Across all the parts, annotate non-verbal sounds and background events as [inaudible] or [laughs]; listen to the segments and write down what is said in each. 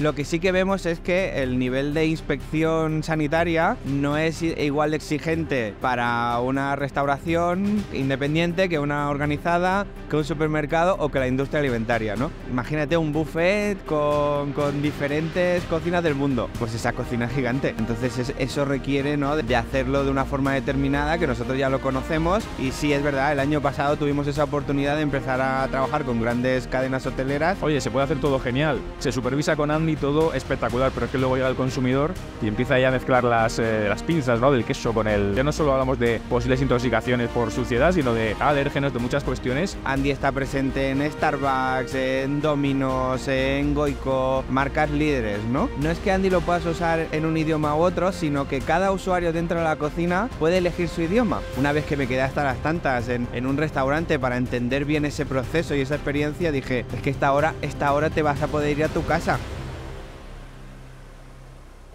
Lo que sí que vemos es que el nivel de inspección sanitaria no es igual de exigente para una restauración independiente que una organizada, que un supermercado o que la industria alimentaria, ¿no? Imagínate un buffet con, con diferentes cocinas del mundo. Pues esa cocina es gigante. Entonces eso requiere, ¿no? De hacerlo de una forma determinada, que nosotros ya lo conocemos. Y sí, es verdad, el año pasado tuvimos esa oportunidad de empezar a trabajar con grandes cadenas hoteleras. Oye, se puede hacer todo genial. Se supervisa con Andy y todo espectacular, pero es que luego llega el consumidor y empieza ya a mezclar las, eh, las pinzas ¿no? del queso con el... Ya no solo hablamos de posibles intoxicaciones por suciedad, sino de alérgenos, de muchas cuestiones. Andy está presente en Starbucks, en Domino's, en Goico, marcas líderes, ¿no? No es que Andy lo puedas usar en un idioma u otro, sino que cada usuario dentro de la cocina puede elegir su idioma. Una vez que me quedé hasta las tantas en, en un restaurante para entender bien ese proceso y esa experiencia, dije, es que esta hora, esta hora te vas a poder ir a tu casa.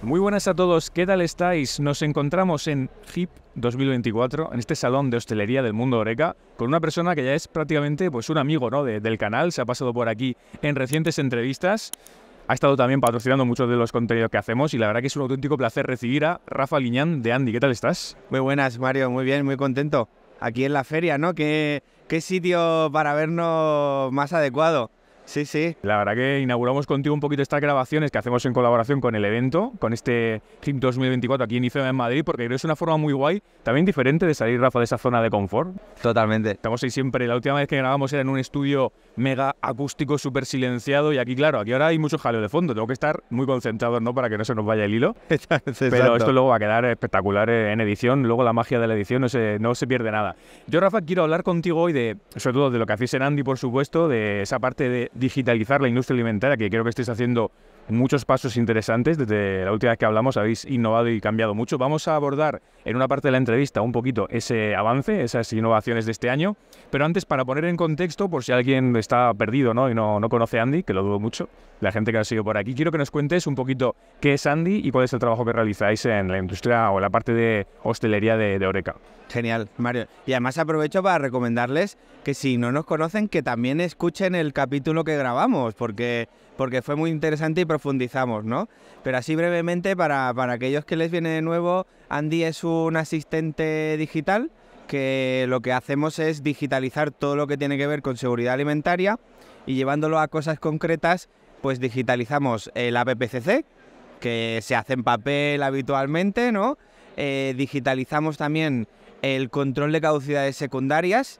Muy buenas a todos, ¿qué tal estáis? Nos encontramos en HIP 2024, en este salón de hostelería del mundo Oreca, con una persona que ya es prácticamente pues, un amigo ¿no? del canal, se ha pasado por aquí en recientes entrevistas, ha estado también patrocinando muchos de los contenidos que hacemos y la verdad que es un auténtico placer recibir a Rafa Liñán de Andy, ¿qué tal estás? Muy buenas Mario, muy bien, muy contento. Aquí en la feria, ¿no? ¿Qué, qué sitio para vernos más adecuado? Sí, sí. La verdad que inauguramos contigo un poquito estas grabaciones que hacemos en colaboración con el evento, con este GIMP 2024 aquí en IFEMA en Madrid, porque creo que es una forma muy guay, también diferente de salir, Rafa, de esa zona de confort. Totalmente. Estamos ahí siempre. La última vez que grabamos era en un estudio mega acústico, súper silenciado, y aquí, claro, aquí ahora hay mucho jaleo de fondo. Tengo que estar muy concentrado, ¿no? Para que no se nos vaya el hilo. [laughs] Pero esto luego va a quedar espectacular en edición. Luego la magia de la edición no se, pierde nada. Yo, Rafa, quiero hablar contigo hoy de, sobre todo de lo que hacéis en Andy, por supuesto, de esa parte de digitalizar la industria alimentaria, que creo que estés haciendo muchos pasos interesantes. Desde la última vez que hablamos habéis innovado y cambiado mucho. Vamos a abordar en una parte de la entrevista un poquito ese avance, esas innovaciones de este año. Pero antes, para poner en contexto, por si alguien está perdido ¿no? y no, no conoce a Andy, que lo dudo mucho, la gente que ha sido por aquí, quiero que nos cuentes un poquito qué es Andy y cuál es el trabajo que realizáis en la industria o en la parte de hostelería de, de Oreca. Genial, Mario. Y además aprovecho para recomendarles que si no nos conocen, que también escuchen el capítulo que grabamos, porque porque fue muy interesante y profundizamos, ¿no? Pero así brevemente, para, aquellos que les viene de nuevo, Andy es un asistente digital que lo que hacemos es digitalizar todo lo que tiene que ver con seguridad alimentaria y llevándolo a cosas concretas, pues digitalizamos el APPCC, que se hace en papel habitualmente, ¿no? Eh, digitalizamos también el control de caducidades secundarias,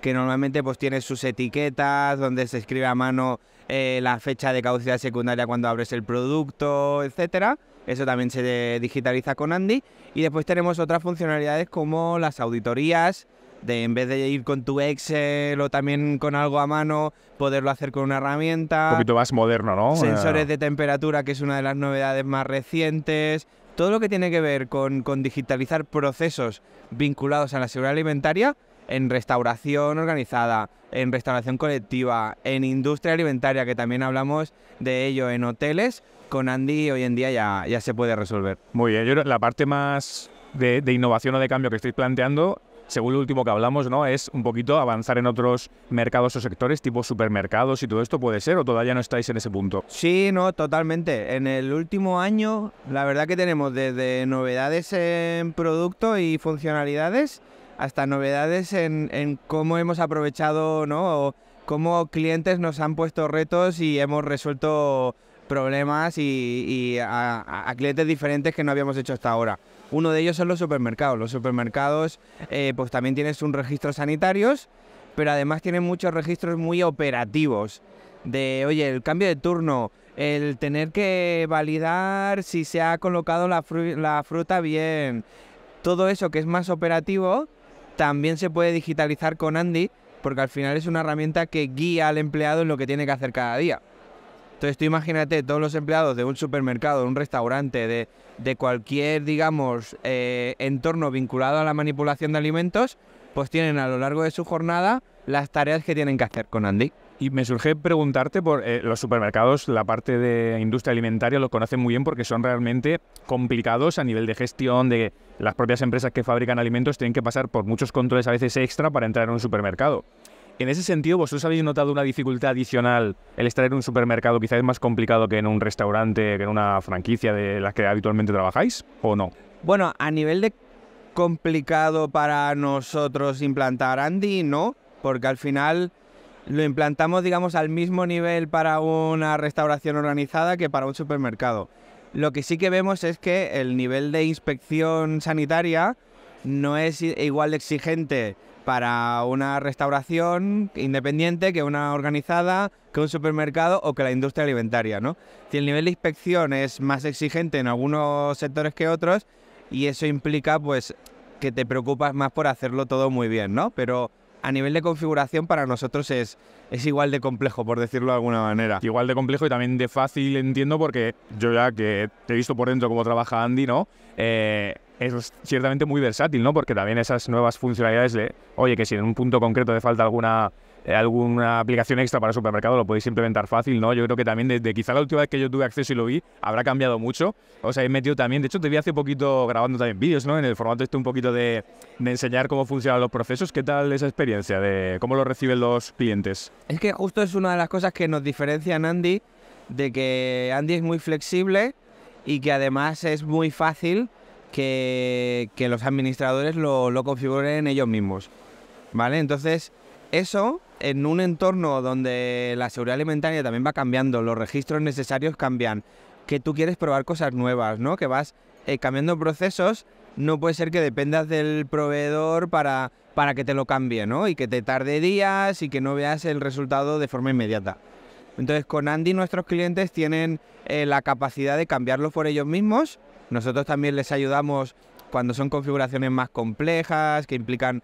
que normalmente pues tiene sus etiquetas, donde se escribe a mano eh, la fecha de caducidad secundaria cuando abres el producto, etcétera. Eso también se digitaliza con Andy. Y después tenemos otras funcionalidades como las auditorías, de en vez de ir con tu Excel o también con algo a mano, poderlo hacer con una herramienta. Un poquito más moderno, ¿no? Sensores eh. de temperatura, que es una de las novedades más recientes. Todo lo que tiene que ver con digitalizar procesos vinculados a la seguridad alimentaria en restauración organizada, en restauración colectiva, en industria alimentaria, que también hablamos de ello en hoteles, con Andy hoy en día ya, ya se puede resolver. Muy bien, la parte más de, innovación o de cambio que estoy planteando, según lo último que hablamos, ¿no? Es un poquito avanzar en otros mercados o sectores, tipo supermercados y todo esto, ¿puede ser? ¿O todavía no estáis en ese punto? Sí, no, totalmente. En el último año, la verdad que tenemos desde novedades en producto y funcionalidades hasta novedades en, cómo hemos aprovechado, ¿no? O cómo clientes nos han puesto retos y hemos resuelto problemas y, a, clientes diferentes que no habíamos hecho hasta ahora. Uno de ellos son los supermercados. Los supermercados, eh, pues también tienes un registro sanitarios, pero además tienen muchos registros muy operativos. De, oye, el cambio de turno, el tener que validar si se ha colocado la fruta bien, todo eso que es más operativo, también se puede digitalizar con Andy, porque al final es una herramienta que guía al empleado en lo que tiene que hacer cada día. Entonces tú imagínate todos los empleados de un supermercado, de un restaurante, de, cualquier, digamos, eh, entorno vinculado a la manipulación de alimentos, pues tienen a lo largo de su jornada las tareas que tienen que hacer con Andy. Y me surge preguntarte por eh, los supermercados, la parte de industria alimentaria lo conocen muy bien porque son realmente complicados a nivel de gestión, de las propias empresas que fabrican alimentos tienen que pasar por muchos controles a veces extra para entrar en un supermercado. En ese sentido, ¿vosotros habéis notado una dificultad adicional el estar en un supermercado? Quizás es más complicado que en un restaurante, que en una franquicia de las que habitualmente trabajáis, ¿o no? Bueno, a nivel de complicado para nosotros implantar Andy, no, porque al final lo implantamos, digamos, al mismo nivel para una restauración organizada que para un supermercado. Lo que sí que vemos es que el nivel de inspección sanitaria no es igual de exigente para una restauración independiente que una organizada, que un supermercado o que la industria alimentaria, ¿no? Si el nivel de inspección es más exigente en algunos sectores que otros y eso implica pues que te preocupas más por hacerlo todo muy bien, ¿no? Pero a nivel de configuración para nosotros es, es igual de complejo, por decirlo de alguna manera. Igual de complejo y también de fácil, entiendo, porque yo ya que he visto por dentro cómo trabaja Andy, ¿no? Eh, es ciertamente muy versátil, ¿no? Porque también esas nuevas funcionalidades de, oye, que si en un punto concreto te falta alguna eh, alguna aplicación extra para supermercado, lo podéis implementar fácil, ¿no? Yo creo que también desde quizá la última vez que yo tuve acceso y lo vi, habrá cambiado mucho. O sea, he metido también, de hecho te vi hace poquito grabando también vídeos, ¿no? En el formato este un poquito de, de enseñar cómo funcionan los procesos. ¿Qué tal esa experiencia? de ¿Cómo lo reciben los clientes? Es que justo es una de las cosas que nos diferencia en Andy, de que Andy es muy flexible y que además es muy fácil que, que los administradores lo, lo configuren ellos mismos. ¿Vale? Entonces eso en un entorno donde la seguridad alimentaria también va cambiando, los registros necesarios cambian, que tú quieres probar cosas nuevas, ¿no? Que vas eh, cambiando procesos, no puede ser que dependas del proveedor para, para que te lo cambie, ¿no? Y que te tarde días y que no veas el resultado de forma inmediata. Entonces, con Andy nuestros clientes tienen eh, la capacidad de cambiarlo por ellos mismos. Nosotros también les ayudamos cuando son configuraciones más complejas, que implican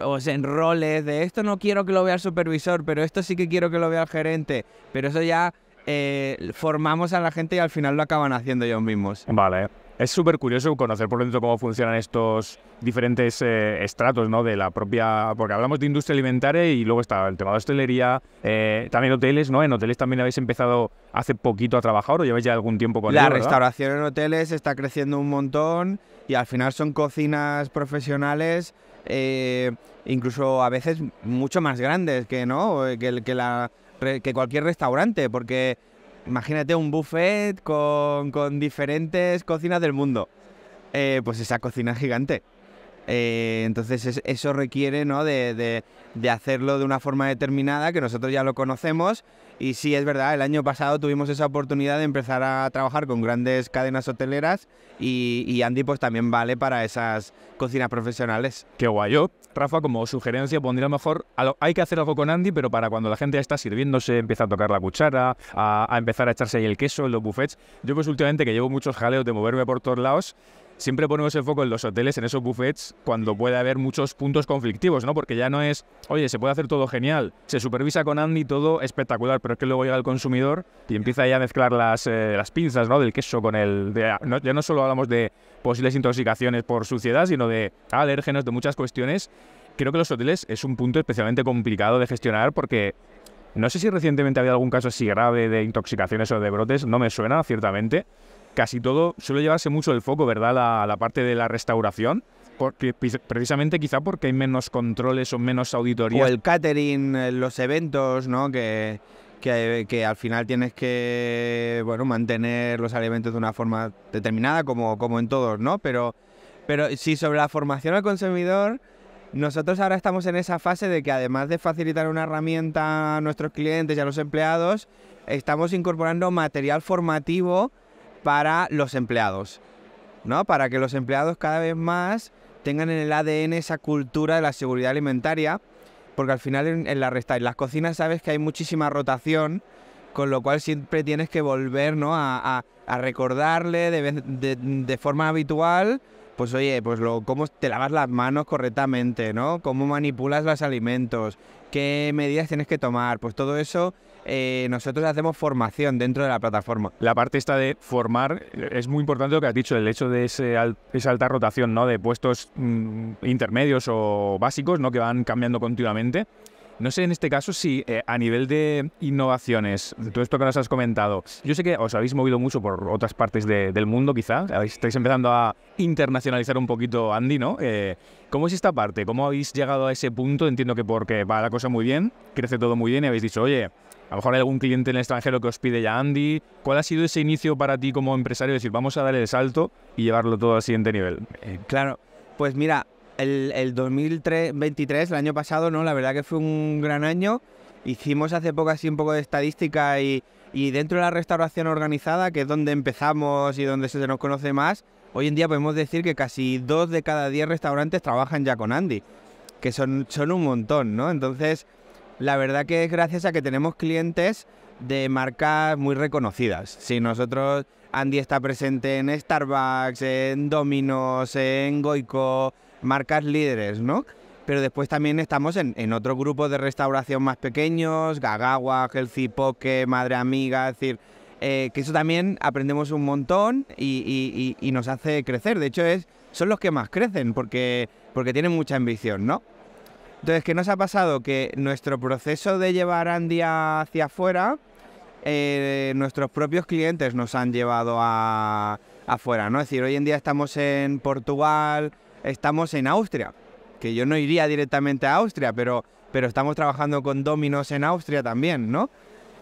os enroles de esto no quiero que lo vea el supervisor, pero esto sí que quiero que lo vea el gerente, pero eso ya eh, formamos a la gente y al final lo acaban haciendo ellos mismos. Vale. Es súper curioso conocer por dentro cómo funcionan estos diferentes eh, estratos ¿no? de la propia... Porque hablamos de industria alimentaria y luego está el tema de hostelería, eh, también hoteles, ¿no? En hoteles también habéis empezado hace poquito a trabajar o lleváis ya algún tiempo con La restauración en hoteles está creciendo un montón y al final son cocinas profesionales eh, incluso a veces mucho más grandes que, ¿no? Eh, que, que, cualquier restaurante, porque imagínate un buffet con, con diferentes cocinas del mundo. Eh, pues esa cocina es gigante. entonces eso requiere de, hacerlo de una forma determinada, que nosotros ya lo conocemos y sí, es verdad, el año pasado tuvimos esa oportunidad de empezar a trabajar con grandes cadenas hoteleras y, Andy pues también vale para esas cocinas profesionales. Qué guay. Yo, Rafa, como sugerencia, pondría mejor, a lo, hay que hacer algo con Andy, pero para cuando la gente ya está sirviéndose, empieza a tocar la cuchara, a, a empezar a echarse ahí el queso en los buffets. Yo pues últimamente que llevo muchos jaleos de moverme por todos lados, siempre ponemos el foco en los hoteles, en esos buffets, cuando puede haber muchos puntos conflictivos, ¿no? Porque ya no es, oye, se puede hacer todo genial, se supervisa con Andy todo espectacular, pero es que luego llega el consumidor y empieza ya a mezclar las, eh, las pinzas, ¿no? Del queso con el... De, ya no solo hablamos de posibles intoxicaciones por suciedad, sino de alérgenos, de muchas cuestiones. Creo que los hoteles es un punto especialmente complicado de gestionar porque no sé si recientemente había algún caso así grave de intoxicaciones o de brotes, no me suena, ciertamente casi todo suele llevarse mucho el foco, ¿verdad? a la parte de la restauración. Porque, precisamente quizá porque hay menos controles o menos auditorías. O el catering, eh, los eventos, ¿no? Que, que, que, al final tienes que bueno, mantener los alimentos de una forma determinada, como, como en todos, ¿no? Pero, pero sí, sobre la formación al consumidor, nosotros ahora estamos en esa fase de que además de facilitar una herramienta a nuestros clientes y a los empleados, estamos incorporando material formativo para los empleados, ¿no? Para que los empleados cada vez más tengan en el ADN esa cultura de la seguridad alimentaria, porque al final en, la resta, en las cocinas sabes que hay muchísima rotación, con lo cual siempre tienes que volver, A, recordarle de, forma habitual, pues oye, pues lo, cómo te lavas las manos correctamente, ¿no? Cómo manipulas los alimentos, qué medidas tienes que tomar, pues todo eso eh, nosotros hacemos formación dentro de la plataforma. La parte esta de formar eh, es muy importante lo que has dicho, el hecho de ese esa alta rotación ¿no? de puestos mm, intermedios o básicos ¿no? que van cambiando continuamente. No sé en este caso si eh, a nivel de innovaciones, todo esto que nos has comentado, yo sé que os habéis movido mucho por otras partes del mundo quizá, estáis empezando a internacionalizar un poquito Andy, ¿no? ¿Cómo es esta parte? ¿Cómo habéis llegado a ese punto? Entiendo que porque va la cosa muy bien, crece todo muy bien y habéis dicho, oye, a lo mejor hay algún cliente en el extranjero que os pide ya Andy. ¿Cuál ha sido ese inicio para ti como empresario? Es decir, vamos a dar el salto y llevarlo todo al siguiente nivel. Eh, claro, pues mira, el, 2023, el año pasado, ¿no? La verdad que fue un gran año. Hicimos hace poco así un poco de estadística y, dentro de la restauración organizada, que es donde empezamos y donde se nos conoce más, hoy en día podemos decir que casi dos de cada diez restaurantes trabajan ya con Andy, que son, son un montón, ¿no? Entonces, la verdad que es gracias a que tenemos clientes de marcas muy reconocidas. Si nosotros, Andy está presente en Starbucks, en Domino's, en Goico, marcas líderes, ¿no? Pero después también estamos en, en otro grupo de restauración más pequeños, Gagawa, Healthy Poke, Madre Amiga, es decir, eh, que eso también aprendemos un montón y, nos hace crecer. De hecho, es, son los que más crecen porque, porque tienen mucha ambición, ¿no? Entonces, ¿qué nos ha pasado? Que nuestro proceso de llevar Andia hacia afuera, eh, nuestros propios clientes nos han llevado a, afuera, ¿no? Es decir, hoy en día estamos en Portugal, estamos en Austria, que yo no iría directamente a Austria, pero, pero estamos trabajando con Dominos en Austria también, ¿no?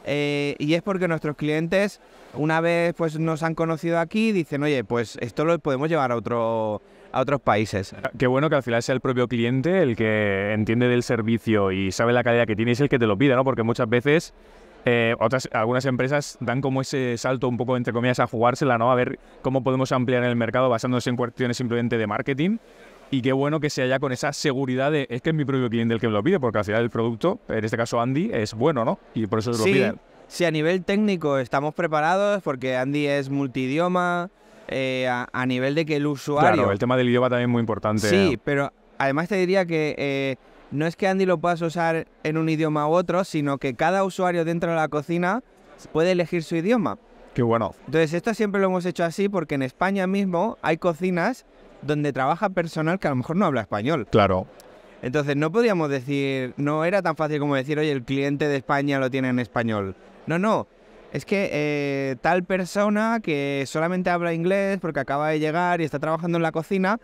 Eh, y es porque nuestros clientes, una vez pues, nos han conocido aquí, dicen, oye, pues esto lo podemos llevar a otro, a otros países. Ah, qué bueno que al final sea el propio cliente el que entiende del servicio y sabe la calidad que tiene y es el que te lo pida, ¿no? Porque muchas veces eh, otras, algunas empresas dan como ese salto un poco, entre comillas, a jugársela, ¿no? A ver cómo podemos ampliar el mercado basándose en cuestiones simplemente de marketing. Y qué bueno que sea ya con esa seguridad de es que es mi propio cliente el que me lo pide, porque al final el producto, en este caso Andy, es bueno, ¿no? Y por eso se lo sí, piden. Sí, a nivel técnico estamos preparados, porque Andy es multidioma, eh, a, nivel de que el usuario... Claro, el tema del idioma también es muy importante. Sí, pero además te diría que eh, no es que Andy lo puedas usar en un idioma u otro, sino que cada usuario dentro de la cocina puede elegir su idioma. Qué bueno. Entonces esto siempre lo hemos hecho así porque en España mismo hay cocinas donde trabaja personal que a lo mejor no habla español. Claro. Entonces no podíamos decir, no era tan fácil como decir, oye, el cliente de España lo tiene en español. No, no, es que eh, tal persona que solamente habla inglés porque acaba de llegar y está trabajando en la cocina,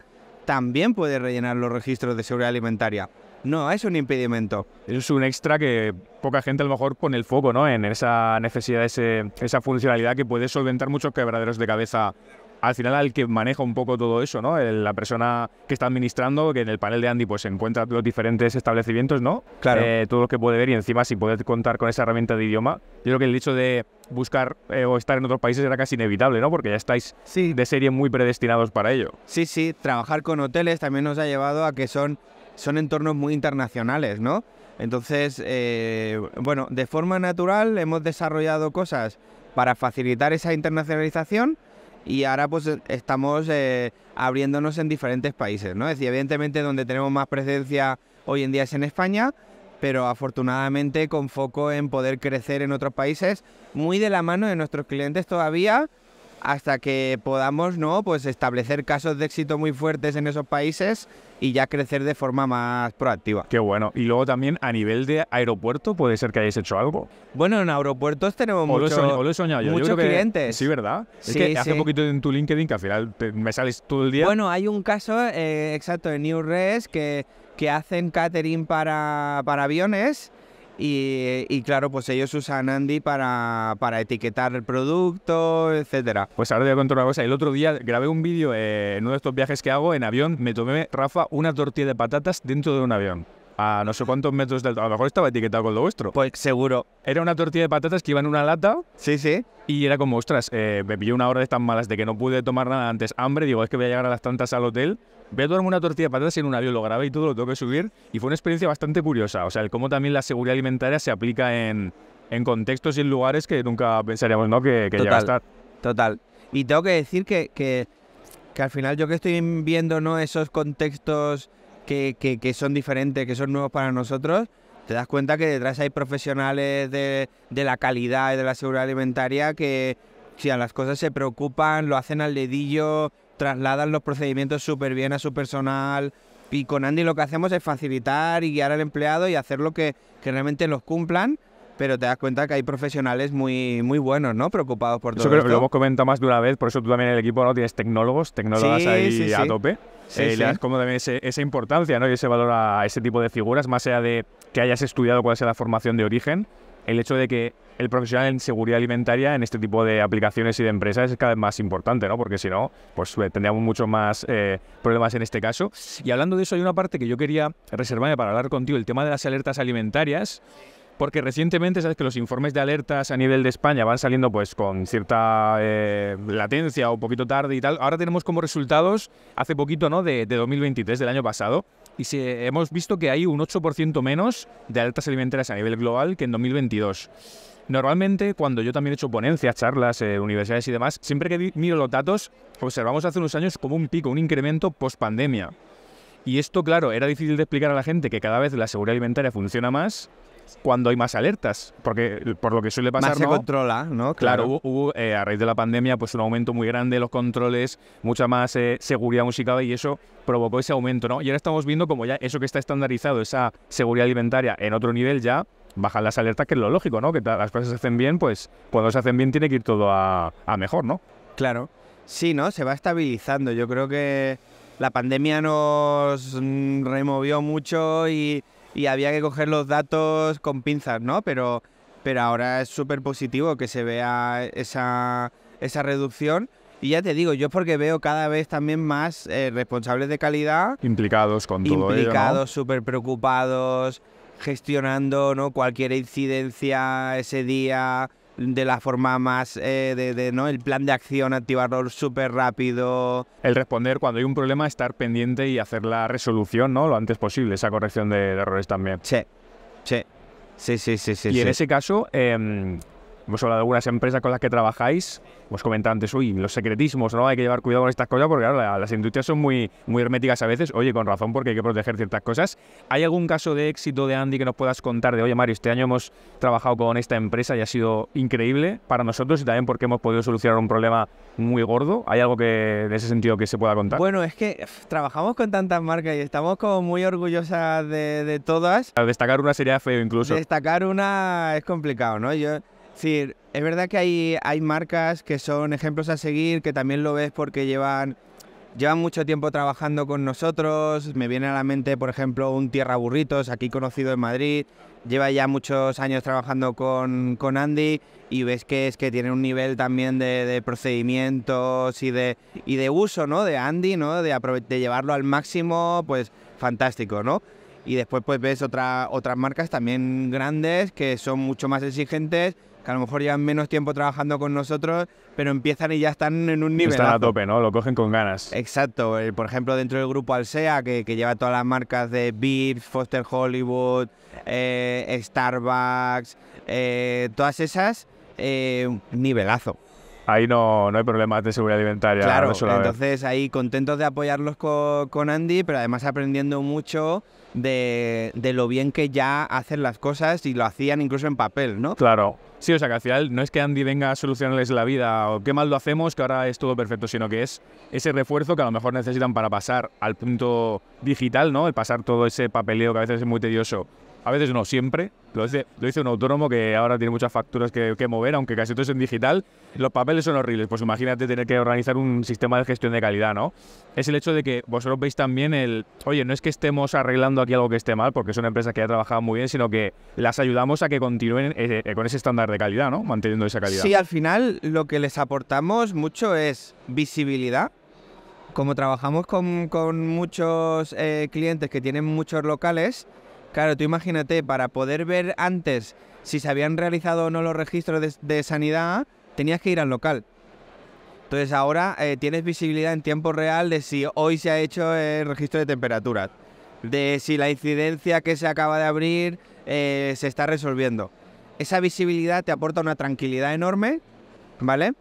también puede rellenar los registros de seguridad alimentaria. No, es un impedimento. Es un extra que poca gente a lo mejor pone el foco ¿no? en esa necesidad, esa funcionalidad que puede solventar muchos quebraderos de cabeza al final al que maneja un poco todo eso, ¿no? la persona que está administrando, que en el panel de Andy pues encuentra los diferentes establecimientos, ¿no? Claro. Eh, todo lo que puede ver y encima si puede contar con esa herramienta de idioma. Yo creo que el hecho de buscar eh, o estar en otros países era casi inevitable, ¿no? Porque ya estáis de serie muy predestinados para ello. Sí, sí, trabajar con hoteles también nos ha llevado a que son, son entornos muy internacionales, ¿no? Entonces, eh, bueno, de forma natural hemos desarrollado cosas para facilitar esa internacionalización y ahora pues estamos eh, abriéndonos en diferentes países, ¿no? Es decir, evidentemente donde tenemos más presencia hoy en día es en España, pero afortunadamente con foco en poder crecer en otros países, muy de la mano de nuestros clientes todavía, hasta que podamos ¿no? pues establecer casos de éxito muy fuertes en esos países y ya crecer de forma más proactiva. Qué bueno. Y luego también a nivel de aeropuerto, ¿puede ser que hayáis hecho algo? Bueno, en aeropuertos tenemos muchos clientes. sí, ¿verdad? es que hace un poquito en tu LinkedIn, que al final me sales todo el día. Bueno, hay un caso eh, exacto de New Res que que hacen catering para, aviones. Y, claro, pues ellos usan Andy para, para etiquetar el producto, etcétera. Pues ahora te voy a contar una cosa. El otro día grabé un vídeo eh, en uno de estos viajes que hago en avión. Me tomé, Rafa, una tortilla de patatas dentro de un avión a no sé cuántos metros del... A lo mejor estaba etiquetado con lo vuestro. Pues seguro. Era una tortilla de patatas que iba en una lata. Sí, sí. Y era como, ostras, eh, me una hora de tan malas de que no pude tomar nada antes hambre. Digo, es que voy a llegar a las tantas al hotel. veo a una tortilla de patatas en un avión, lo grabé y todo, lo tengo que subir. Y fue una experiencia bastante curiosa. O sea, el cómo también la seguridad alimentaria se aplica en, contextos y en lugares que nunca pensaríamos, ¿no? Que, que total, llega a estar. Total. Y tengo que decir que, al final yo que estoy viendo, ¿no? Esos contextos que, son diferentes, que son nuevos para nosotros, te das cuenta que detrás hay profesionales de, de, la calidad y de la seguridad alimentaria que si a las cosas se preocupan, lo hacen al dedillo, trasladan los procedimientos súper bien a su personal. Y con Andy lo que hacemos es facilitar y guiar al empleado y hacer lo que, que realmente los cumplan. Pero te das cuenta que hay profesionales muy, muy buenos, ¿no? Preocupados por todo eso. Creo que lo hemos comentado más de una vez, por eso tú también en el equipo no tienes tecnólogos, tecnólogas ahí a tope. Sí, eh, como también esa importancia ¿no? y ese valor a ese tipo de figuras, más allá de que hayas estudiado cuál sea la formación de origen, el hecho de que el profesional en seguridad alimentaria en este tipo de aplicaciones y de empresas es cada vez más importante, ¿no? Porque si no, pues eh, tendríamos muchos más eh, problemas en este caso. Y hablando de eso, hay una parte que yo quería reservarme para hablar contigo, el tema de las alertas alimentarias, porque recientemente sabes que los informes de alertas a nivel de España van saliendo pues con cierta eh, latencia o poquito tarde y tal. Ahora tenemos como resultados hace poquito, ¿no? De, 2023, del año pasado. Y hemos visto que hay un 8% menos de alertas alimentarias a nivel global que en 2022. Normalmente, cuando yo también he hecho ponencias, charlas, universidades y demás, siempre que miro los datos, observamos hace unos años como un pico, un incremento post pandemia. Y esto, claro, era difícil de explicar a la gente que cada vez la seguridad alimentaria funciona más, cuando hay más alertas, porque por lo que suele pasar... Más se controla, ¿no? Claro, hubo, eh, a raíz de la pandemia pues un aumento muy grande de los controles, mucha más eh, seguridad musical y eso provocó ese aumento, ¿no? Y ahora estamos viendo como ya eso que está estandarizado, esa seguridad alimentaria en otro nivel ya, bajan las alertas, que es lo lógico, ¿no? Que las cosas se hacen bien, pues cuando se hacen bien tiene que ir todo a, a mejor, ¿no? Claro. Sí, ¿no? Se va estabilizando. Yo creo que la pandemia nos mm, removió mucho y y había que coger los datos con pinzas, ¿no? Pero, pero ahora es súper positivo que se vea esa, reducción. Y ya te digo, yo es porque veo cada vez también más eh, responsables de calidad. Implicados con todo ello. súper preocupados, gestionando ¿no? cualquier incidencia ese día, de la forma más eh, de, no el plan de acción activarlo súper rápido el responder cuando hay un problema estar pendiente y hacer la resolución no lo antes posible esa corrección de, errores también sí sí sí sí sí y en ese caso em, Hemos hablado de algunas empresas con las que trabajáis. Hemos comentado antes, uy, los secretismos, ¿no? Hay que llevar cuidado con estas cosas porque, las industrias son muy, muy herméticas a veces. Oye, con razón, porque hay que proteger ciertas cosas. ¿Hay algún caso de éxito de Andy que nos puedas contar de, oye, Mario, este año hemos trabajado con esta empresa y ha sido increíble para nosotros y también porque hemos podido solucionar un problema muy gordo? ¿Hay algo que, de ese sentido que se pueda contar? Bueno, es que trabajamos con tantas marcas y estamos como muy orgullosas de, todas. al destacar una sería feo incluso. Destacar una es complicado, ¿no? Yo Sí, es verdad que hay, marcas que son ejemplos a seguir, que también lo ves porque llevan, llevan mucho tiempo trabajando con nosotros. Me viene a la mente, por ejemplo, un Tierra Burritos, aquí conocido en Madrid. Lleva ya muchos años trabajando con, Andy y ves que es que tiene un nivel también de, procedimientos y de, uso ¿no? de Andy, ¿no? de, llevarlo al máximo, pues fantástico, ¿no? Y después pues ves otra, otras marcas también grandes que son mucho más exigentes que a lo mejor llevan menos tiempo trabajando con nosotros, pero empiezan y ya están en un nivel. Están a tope, ¿no? Lo cogen con ganas. Exacto. Eh, por ejemplo, dentro del grupo Alsea, que, lleva todas las marcas de Beats, Foster Hollywood, eh, Starbucks, eh, todas esas, nivelazo ahí no, hay problemas de seguridad alimentaria. Claro, entonces ahí contentos de apoyarlos con, Andy, pero además aprendiendo mucho de, de lo bien que ya hacen las cosas y lo hacían incluso en papel, ¿no? Claro, Sí, o sea que al final no es que Andy venga a solucionarles la vida o qué mal lo hacemos, que ahora es todo perfecto, sino que es ese refuerzo que a lo mejor necesitan para pasar al punto digital, ¿no? El pasar todo ese papeleo que a veces es muy tedioso a veces no siempre. Lo dice, lo un autónomo que ahora tiene muchas facturas que, que, mover, aunque casi todo es en digital. Los papeles son horribles. Pues imagínate tener que organizar un sistema de gestión de calidad, ¿no? Es el hecho de que vosotros veis también el, oye, no es que estemos arreglando aquí algo que esté mal, porque son empresas que ya trabajado muy bien, sino que las ayudamos a que continúen eh, eh, con ese estándar de calidad, ¿no? Manteniendo esa calidad. Sí, al final lo que les aportamos mucho es visibilidad como trabajamos con, muchos eh, clientes que tienen muchos locales, Claro, tú imagínate, para poder ver antes si se habían realizado o no los registros de, sanidad, tenías que ir al local. Entonces ahora eh, tienes visibilidad en tiempo real de si hoy se ha hecho el registro de temperatura, de si la incidencia que se acaba de abrir eh, se está resolviendo. Esa visibilidad te aporta una tranquilidad enorme, ¿vale?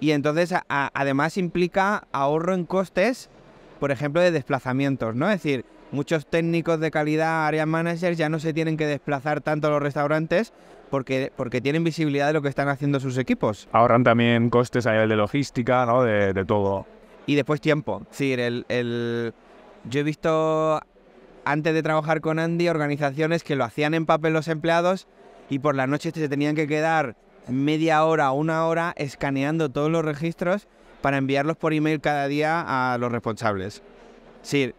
Y entonces además implica ahorro en costes, por ejemplo, de desplazamientos, ¿no? Es decir, muchos técnicos de calidad, área managers, ya no se tienen que desplazar tanto a los restaurantes porque, porque tienen visibilidad de lo que están haciendo sus equipos. Ahorran también costes a nivel de logística, ¿no? De, todo. Y después tiempo. Sí, yo he visto, antes de trabajar con Andy, organizaciones que lo hacían en papel los empleados y por la noche se tenían que quedar media hora una hora escaneando todos los registros para enviarlos por email cada día a los responsables. Sí,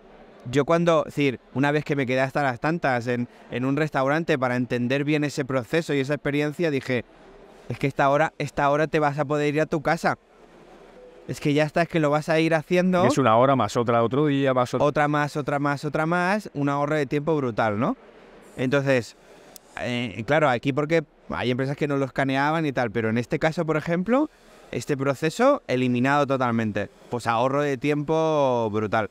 yo cuando, es decir, una vez que me quedé hasta las tantas en, un restaurante para entender bien ese proceso y esa experiencia, dije, es que esta hora, esta hora te vas a poder ir a tu casa. Es que ya está, que lo vas a ir haciendo. Es una hora más otra otro día, más otra. Otra más, otra más, otra más, un ahorro de tiempo brutal, ¿no? Entonces, eh, claro, aquí porque hay empresas que no lo escaneaban y tal, pero en este caso, por ejemplo, este proceso eliminado totalmente. Pues ahorro de tiempo brutal.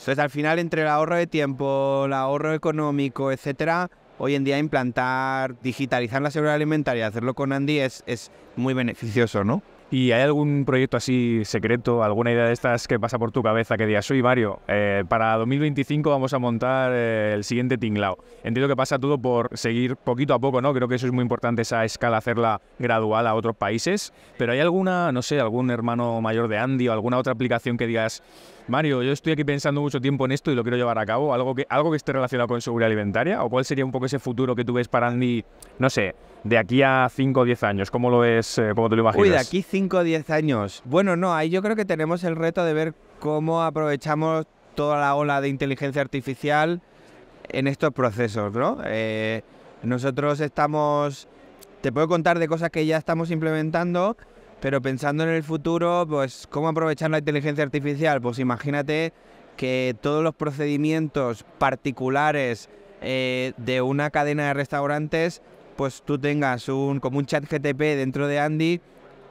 Entonces, al final, entre el ahorro de tiempo, el ahorro económico, etcétera, hoy en día implantar, digitalizar la seguridad alimentaria, hacerlo con Andy es, es muy beneficioso, ¿no? ¿Y hay algún proyecto así secreto, alguna idea de estas que pasa por tu cabeza que digas, soy Mario, eh, para 2025 vamos a montar eh, el siguiente tinglao? Entiendo que pasa todo por seguir poquito a poco, ¿no? Creo que eso es muy importante, esa escala, hacerla gradual a otros países. Pero ¿hay alguna, no sé, algún hermano mayor de Andy o alguna otra aplicación que digas, Mario, yo estoy aquí pensando mucho tiempo en esto y lo quiero llevar a cabo? ¿Algo que, algo que esté relacionado con seguridad alimentaria? ¿O cuál sería un poco ese futuro que tú ves para Andy, no sé, de aquí a 5 o 10 años? ¿Cómo lo es, eh, cómo te lo imaginas? Uy, de aquí 5 o 10 años. Bueno, no, ahí yo creo que tenemos el reto de ver cómo aprovechamos toda la ola de inteligencia artificial en estos procesos, ¿no? Eh, nosotros estamos, te puedo contar de cosas que ya estamos implementando, pero pensando en el futuro, pues cómo aprovechar la inteligencia artificial, pues imagínate que todos los procedimientos particulares eh, de una cadena de restaurantes pues tú tengas un, como un chat GTP dentro de Andy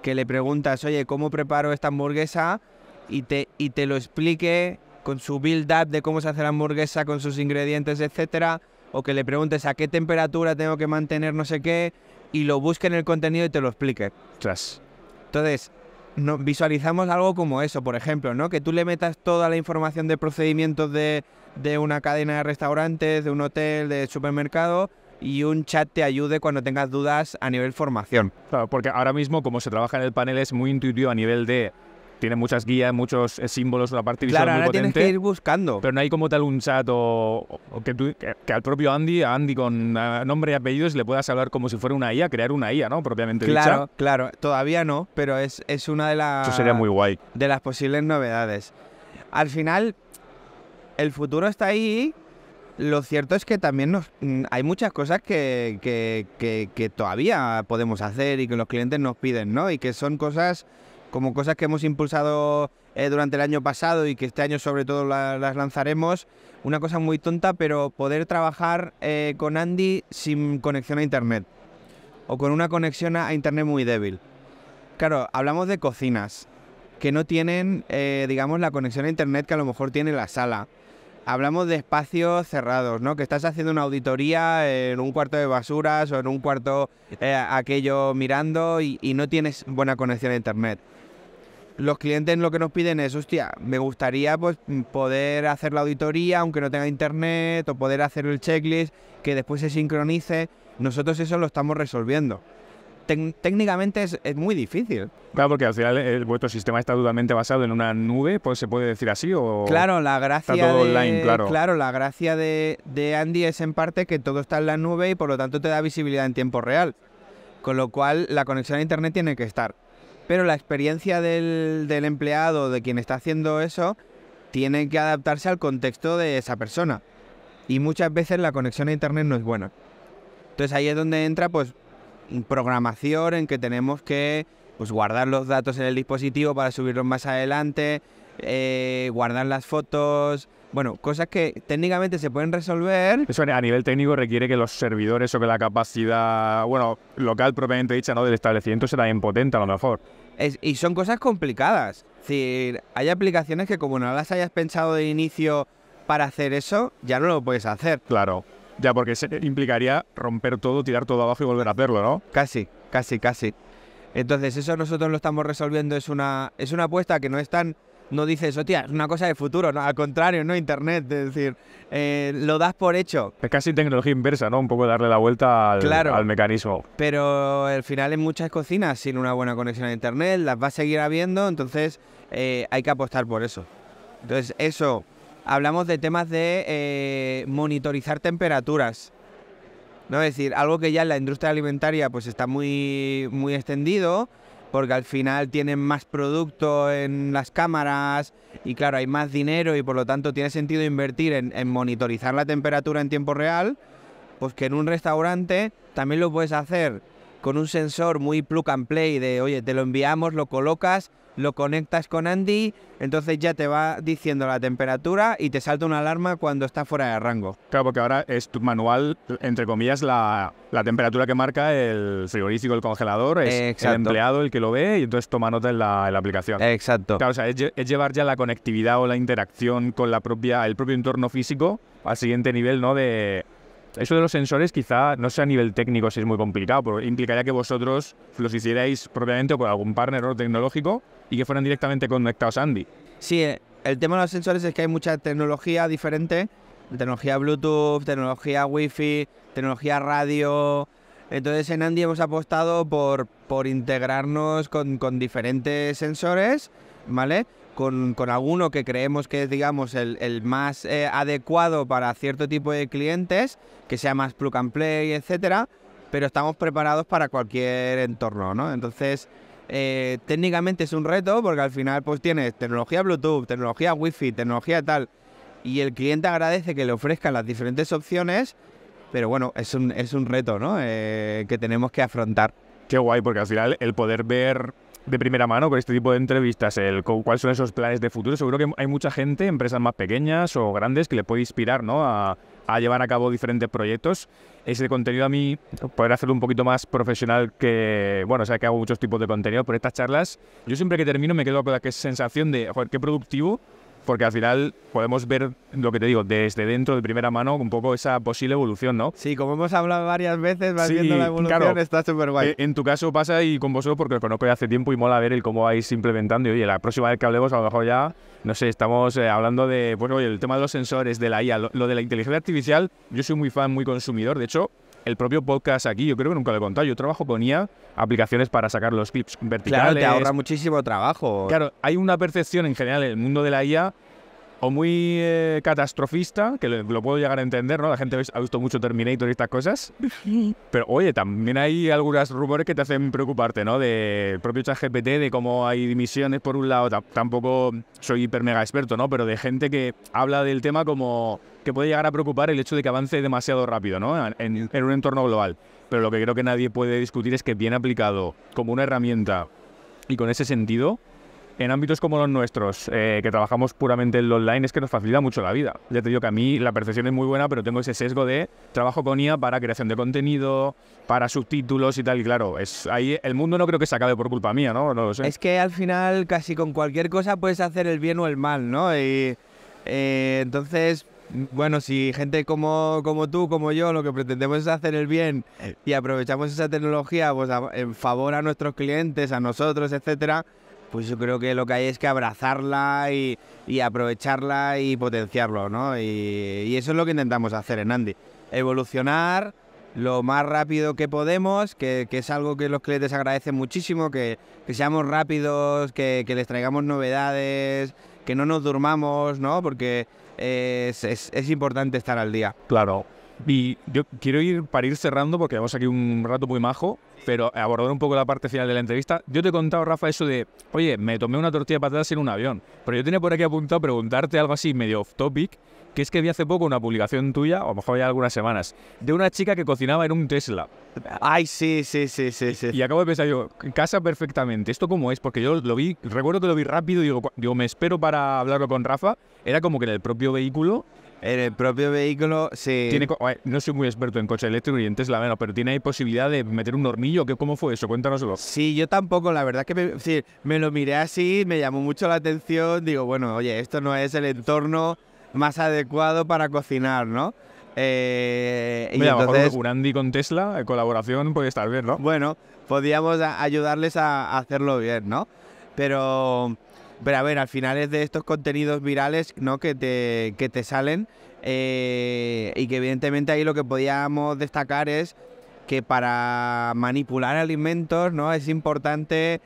que le preguntas, oye, ¿cómo preparo esta hamburguesa? Y te, y te lo explique con su build-up de cómo se hace la hamburguesa, con sus ingredientes, etcétera, o que le preguntes a qué temperatura tengo que mantener no sé qué, y lo busque en el contenido y te lo explique. Tras. Entonces, no, visualizamos algo como eso, por ejemplo, ¿no? Que tú le metas toda la información de procedimientos de, de una cadena de restaurantes, de un hotel, de supermercado, y un chat te ayude cuando tengas dudas a nivel formación. Claro, porque ahora mismo como se trabaja en el panel es muy intuitivo a nivel de tiene muchas guías, muchos eh, símbolos, la parte visual claro, tienes que ir buscando. Pero no hay como tal un chat o, que, que, al propio Andy, a Andy con nombre y apellidos, le puedas hablar como si fuera una IA, crear una IA, ¿no? Propiamente claro, Claro, todavía no, pero es, es una de las... Eso sería muy guay. De las posibles novedades. Al final, el futuro está ahí lo cierto es que también mm, hay muchas cosas que, todavía podemos hacer y que los clientes nos piden, ¿no? Y que son cosas como cosas que hemos impulsado eh, durante el año pasado y que este año sobre todo las lanzaremos. Una cosa muy tonta, pero poder trabajar eh, con Andy sin conexión a Internet o con una conexión a Internet muy débil. Claro, hablamos de cocinas que no tienen, eh, digamos, la conexión a Internet que a lo mejor tiene la sala hablamos de espacios cerrados, ¿no? Que estás haciendo una auditoría en un cuarto de basuras o en un cuarto eh, aquello mirando y, no tienes buena conexión a internet. Los clientes lo que nos piden es, hostia, me gustaría pues, poder hacer la auditoría aunque no tenga internet o poder hacer el checklist que después se sincronice. Nosotros eso lo estamos resolviendo técnicamente es, muy difícil. Claro, porque al final el, eh, vuestro sistema está totalmente basado en una nube, pues se puede decir así o claro, la gracia de, online, claro. la gracia de, Andy es en parte que todo está en la nube y por lo tanto te da visibilidad en tiempo real, con lo cual la conexión a internet tiene que estar. Pero la experiencia del, del empleado, de quien está haciendo eso, tiene que adaptarse al contexto de esa persona. Y muchas veces la conexión a internet no es buena. Entonces ahí es donde entra pues programación en que tenemos que pues, guardar los datos en el dispositivo para subirlos más adelante, eh, guardar las fotos, bueno, cosas que técnicamente se pueden resolver. Eso a nivel técnico requiere que los servidores o que la capacidad, bueno, local propiamente dicha, ¿no? Del establecimiento sea impotente potente a lo mejor. y son cosas complicadas. Es decir, hay aplicaciones que como no las hayas pensado de inicio para hacer eso, ya no lo puedes hacer. Claro. Ya, porque eso implicaría romper todo, tirar todo abajo y volver a hacerlo, ¿no? Casi, casi, casi. Entonces, eso nosotros lo estamos resolviendo, es una, es una apuesta que no es tan no dices, tía es una cosa de futuro, al contrario, no Internet, es decir, eh, lo das por hecho. Es casi tecnología inversa, ¿no? Un poco darle la vuelta al, claro, al mecanismo. Pero al final en muchas cocinas sin una buena conexión a Internet las va a seguir habiendo, entonces eh, hay que apostar por eso. Entonces eso hablamos de temas de eh, monitorizar temperaturas. ¿no? Es decir, algo que ya en la industria alimentaria pues está muy, muy extendido, porque al final tienen más producto en las cámaras y claro, hay más dinero y por lo tanto tiene sentido invertir en, en monitorizar la temperatura en tiempo real, pues que en un restaurante también lo puedes hacer con un sensor muy plug and play de, oye, te lo enviamos, lo colocas, lo conectas con Andy, entonces ya te va diciendo la temperatura y te salta una alarma cuando está fuera de rango. Claro, porque ahora es tu manual, entre comillas, la, temperatura que marca el frigorífico, el congelador, es el empleado el que lo ve y entonces toma nota en la, aplicación. Exacto. Claro, o sea, es, llevar ya la conectividad o la interacción con la propia, el propio entorno físico al siguiente nivel, ¿no? De, eso de los sensores quizá, no sea a nivel técnico si es muy complicado, pero implicaría que vosotros los hicierais propiamente con algún partner tecnológico y que fueran directamente conectados a Andy. Sí, eh, el tema de los sensores es que hay mucha tecnología diferente, tecnología Bluetooth, tecnología Wi-Fi, tecnología radio. Entonces en Andy hemos apostado por, por integrarnos con, con diferentes sensores, ¿vale? con, alguno que creemos que es, digamos, el, más eh, adecuado para cierto tipo de clientes, que sea más plug and play, etcétera, pero estamos preparados para cualquier entorno, ¿no? Entonces, eh, técnicamente es un reto porque al final pues tienes tecnología Bluetooth, tecnología Wi-Fi, tecnología tal, y el cliente agradece que le ofrezcan las diferentes opciones, pero bueno, es un, reto, ¿no? Eh, que tenemos que afrontar. Qué guay, porque al final el poder ver de primera mano con este tipo de entrevistas, el, cuáles son esos planes de futuro. Seguro que hay mucha gente, empresas más pequeñas o grandes, que le puede inspirar ¿no? a, llevar a cabo diferentes proyectos. Ese contenido a mí, poder hacerlo un poquito más profesional que, bueno, o sea, que hago muchos tipos de contenido, pero estas charlas, yo siempre que termino me quedo con la sensación de, joder, qué productivo porque al final podemos ver lo que te digo desde dentro de primera mano un poco esa posible evolución, ¿no? Sí, como hemos hablado varias veces, vas viendo la evolución, está súper guay. Eh, en tu caso pasa y con vosotros porque os conozco ya hace tiempo y mola ver el cómo vais implementando y oye, la próxima vez que hablemos a lo mejor ya, no sé, estamos eh, hablando de, bueno, el tema de los sensores, de la IA, lo de la inteligencia artificial, yo soy muy fan, muy consumidor, de hecho, el propio podcast aquí, yo creo que nunca lo he contado, yo trabajo con IA, aplicaciones para sacar los clips verticales. Claro, te ahorra muchísimo trabajo. Claro, hay una percepción en general en el mundo de la IA o muy eh, catastrofista, que lo, puedo llegar a entender, ¿no? La gente ha visto mucho Terminator y estas cosas. [laughs] Pero oye, también hay algunos rumores que te hacen preocuparte, ¿no? Del propio ChatGPT, de cómo hay dimisiones por un lado. Tampoco soy hiper mega experto, ¿no? Pero de gente que habla del tema como que puede llegar a preocupar el hecho de que avance demasiado rápido ¿no? en, un entorno global. Pero lo que creo que nadie puede discutir es que bien aplicado como una herramienta y con ese sentido, en ámbitos como los nuestros, eh, que trabajamos puramente en lo online, es que nos facilita mucho la vida. Ya te digo que a mí la percepción es muy buena, pero tengo ese sesgo de trabajo con IA para creación de contenido, para subtítulos y tal. Y claro, es, ahí el mundo no creo que se acabe por culpa mía, ¿no? Es que al final casi con cualquier cosa puedes hacer el bien o el mal, ¿no? Y eh, entonces bueno, si gente como, como tú, como yo, lo que pretendemos es hacer el bien y aprovechamos esa tecnología pues, en favor a nuestros clientes, a nosotros, etcétera, pues yo creo que lo que hay es que abrazarla y, y aprovecharla y potenciarlo, ¿no? Y, eso es lo que intentamos hacer en Andy. Evolucionar lo más rápido que podemos, que, que es algo que los clientes agradecen muchísimo, que, que seamos rápidos, que, que les traigamos novedades, que no nos durmamos, ¿no? Porque es, es, importante estar al día. Claro, y yo quiero ir para ir cerrando, porque vamos aquí un rato muy majo, pero abordar un poco la parte final de la entrevista. Yo te he contado, Rafa, eso de, oye, me tomé una tortilla de patatas en un avión, pero yo tenía por aquí apuntado preguntarte algo así medio off topic, que es que vi hace poco una publicación tuya, o a lo mejor ya algunas semanas, de una chica que cocinaba en un Tesla. Ay, sí, sí, sí, sí, sí. Y acabo de pensar yo, casa perfectamente. ¿Esto cómo es? Porque yo lo vi, recuerdo que lo vi rápido digo, digo, me espero para hablarlo con Rafa. Era como que en el propio vehículo en el propio vehículo se... no soy muy experto en coches eléctricos y en Tesla menos, pero tiene ahí posibilidad de meter un hornillo. ¿Cómo fue eso? Cuéntanoslo. Sí, yo tampoco. La verdad es que me, me lo miré así, me llamó mucho la atención. Digo, bueno, oye, esto no es el entorno más adecuado para cocinar, ¿no? Eh, y entonces, Urandi con Tesla, colaboración, puede estar bien, ¿no? Bueno, podíamos ayudarles a hacerlo bien, ¿no? Pero, pero a ver, al final es de estos contenidos virales, ¿no? Que te, que te salen eh, y que evidentemente ahí lo que podíamos destacar es que para manipular alimentos, ¿no? Es importante,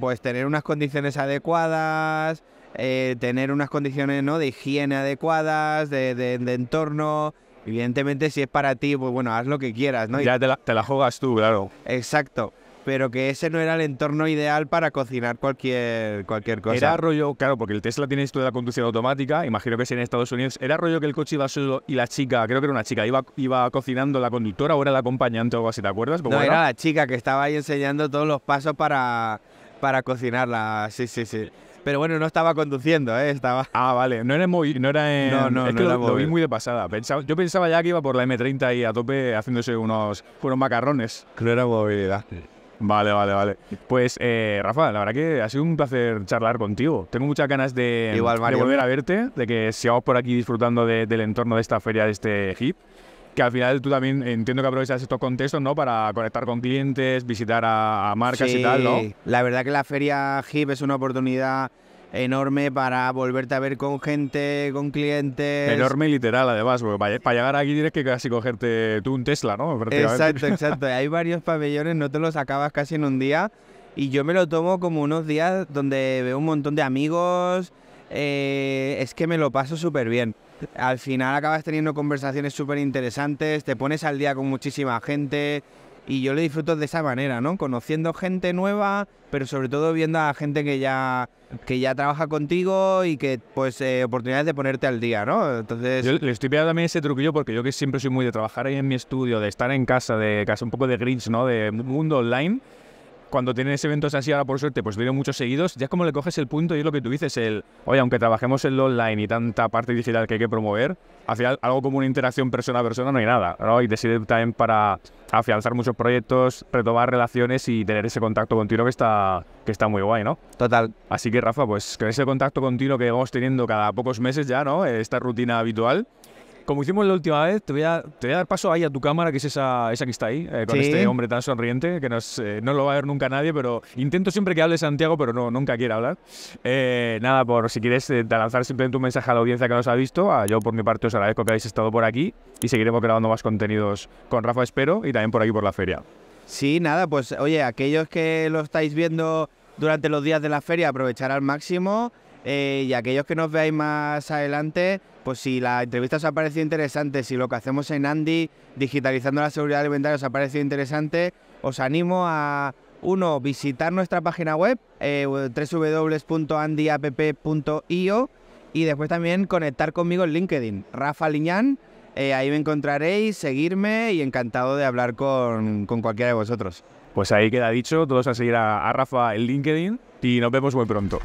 pues, tener unas condiciones adecuadas, eh, tener unas condiciones ¿no? de higiene adecuadas, de, entorno. Evidentemente, si es para ti, pues bueno, haz lo que quieras, ¿no? Ya te la, te la juegas tú, claro. Exacto pero que ese no era el entorno ideal para cocinar cualquier, cualquier cosa. Era rollo, claro, porque el Tesla tiene esto de la conducción automática, imagino que si en Estados Unidos, era rollo que el coche iba solo y la chica, creo que era una chica, iba, iba cocinando la conductora o era la acompañante o algo así, ¿te acuerdas? Pues no, era? la chica que estaba ahí enseñando todos los pasos para, para cocinarla, sí, sí, sí. Pero bueno, no estaba conduciendo, ¿eh? Estaba... [laughs] Ah, vale. No era, muy no era No, no, no era vi muy de pasada. yo pensaba ya que iba por la M30 y a tope haciéndose unos, fueron macarrones. Creo era movilidad. Vale, vale, vale. Pues, eh, Rafa, la verdad que ha sido un placer charlar contigo. Tengo muchas ganas de, volver a verte, de que sigamos por aquí disfrutando del entorno de esta feria, de este HIP que al final tú también entiendo que aprovechas estos contextos, ¿no? Para conectar con clientes, visitar a, marcas y tal, ¿no? La verdad que la feria HIP es una oportunidad enorme para volverte a ver con gente, con clientes. Enorme y literal, además, porque para, llegar aquí tienes que casi cogerte tú un Tesla, ¿no? Exacto, [laughs] exacto. Hay varios pabellones, no te los acabas casi en un día. Y yo me lo tomo como unos días donde veo un montón de amigos. Eh, es que me lo paso súper bien al final acabas teniendo conversaciones súper interesantes, te pones al día con muchísima gente y yo lo disfruto de esa manera, ¿no? Conociendo gente nueva, pero sobre todo viendo a gente que ya, que ya trabaja contigo y que, pues, eh, oportunidades de ponerte al día, ¿no? Entonces... Yo le estoy pillando también ese truquillo porque yo que siempre soy muy de trabajar ahí en mi estudio, de estar en casa, de casa un poco de grids, ¿no? De mundo online cuando tienes eventos así ahora por suerte, pues vienen muchos seguidos, ya es como le coges el punto y es lo que tú dices, el, oye, aunque trabajemos en lo online y tanta parte digital que hay que promover, al final algo como una interacción persona a persona no hay nada, ¿no? Y te sirve también para afianzar muchos proyectos, retomar relaciones y tener ese contacto continuo que está, que está muy guay, ¿no? Total. Así que Rafa, pues con ese contacto continuo que vamos teniendo cada pocos meses ya, ¿no? Esta rutina habitual, como hicimos la última vez, te voy, a, te dar paso ahí a tu cámara, que es esa, que está ahí, eh, con este hombre tan sonriente, que eh, no lo va a ver nunca nadie, pero intento siempre que hable Santiago, pero no, nunca quiere hablar. Eh, nada, por si quieres lanzar simplemente un mensaje a la audiencia que nos ha visto, yo por mi parte os agradezco que hayáis estado por aquí y seguiremos grabando más contenidos con Rafa Espero y también por aquí por la feria. Sí, nada, pues oye, aquellos que lo estáis viendo durante los días de la feria, aprovechar al máximo y aquellos que nos veáis más adelante, pues si la entrevista os ha parecido interesante, si lo que hacemos en Andy, digitalizando la seguridad alimentaria, os ha parecido interesante, os animo a, uno, visitar nuestra página web, eh, www.andyapp.io y después también conectar conmigo en LinkedIn, Rafa Liñán. Eh, ahí me encontraréis, seguirme y encantado de hablar con, cualquiera de vosotros. Pues ahí queda dicho, todos a seguir a Rafa en LinkedIn y nos vemos muy pronto.